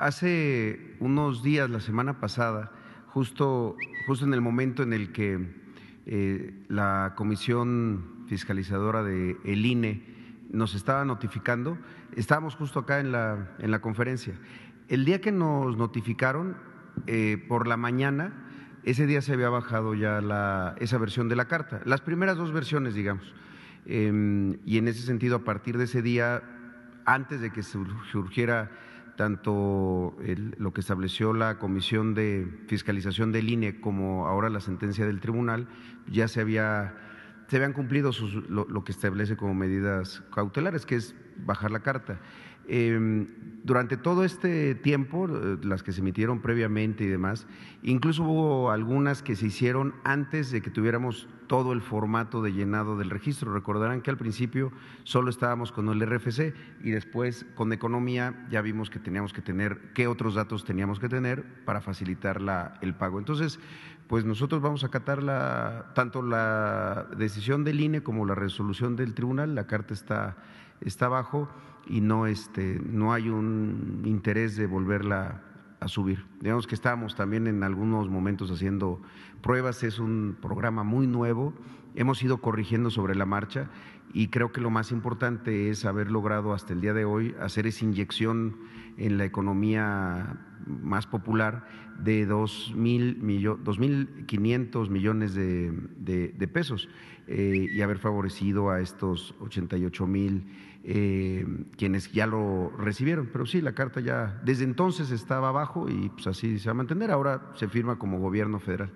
Hace unos días, la semana pasada, justo, justo en el momento en el que eh, la Comisión Fiscalizadora de el INE nos estaba notificando, estábamos justo acá en la, en la conferencia. El día que nos notificaron, eh, por la mañana, ese día se había bajado ya la, esa versión de la carta, las primeras dos versiones, digamos. Em, y en ese sentido, a partir de ese día, antes de que surgiera tanto lo que estableció la Comisión de Fiscalización del INE como ahora la sentencia del tribunal, ya se había se habían cumplido sus, lo, lo, que establece como medidas cautelares, que es bajar la carta. Em, durante todo este tiempo, eh, las que se emitieron previamente y demás, incluso hubo algunas que se hicieron antes de que tuviéramos todo el formato de llenado del registro. Recordarán que al principio solo estábamos con el RFC y después con economía ya vimos que teníamos que tener, qué otros datos teníamos que tener para facilitar el pago. Entonces, pues nosotros vamos a acatar la, tanto la decisión del INE como la resolución del tribunal, la carta está, está abajo y no, este, no hay un interés de volverla a subir. Digamos que estábamos también en algunos momentos haciendo pruebas, es un programa muy nuevo, hemos ido corrigiendo sobre la marcha y creo que lo más importante es haber logrado hasta el día de hoy hacer esa inyección en la economía más popular de 2.500 millones de, de, de pesos eh, y haber favorecido a estos 88 mil eh, quienes ya lo recibieron. Pero sí, la carta ya desde entonces estaba abajo y pues así se va a mantener. Ahora se firma como gobierno federal.